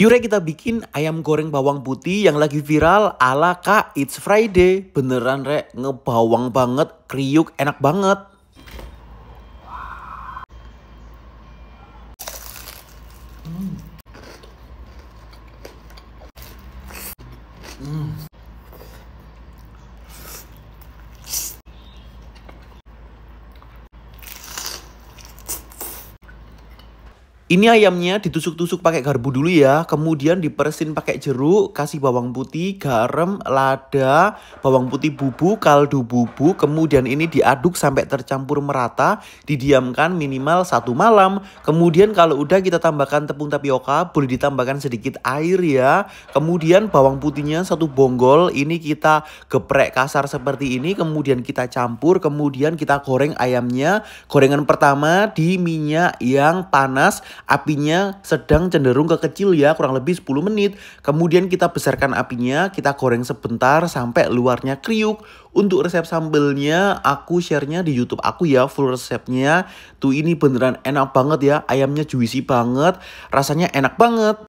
Yure kita bikin ayam goreng bawang putih yang lagi viral ala Kak It's Friday. Beneran rek, ngebawang banget, kriuk enak banget. Hmm. Hmm. Ini ayamnya ditusuk-tusuk pakai garpu dulu ya, kemudian diperesin pakai jeruk, kasih bawang putih, garam, lada, bawang putih bubuk, kaldu bubuk, kemudian ini diaduk sampai tercampur merata, didiamkan minimal satu malam. Kemudian kalau udah kita tambahkan tepung tapioka, boleh ditambahkan sedikit air ya. Kemudian bawang putihnya satu bonggol, ini kita geprek kasar seperti ini, kemudian kita campur, kemudian kita goreng ayamnya. Gorengan pertama di minyak yang panas Apinya sedang cenderung ke kecil ya, kurang lebih 10 menit. Kemudian kita besarkan apinya, kita goreng sebentar sampai luarnya kriuk. Untuk resep sambelnya, aku sharenya di YouTube aku ya, full resepnya. Tuh ini beneran enak banget ya, ayamnya juicy banget, rasanya enak banget.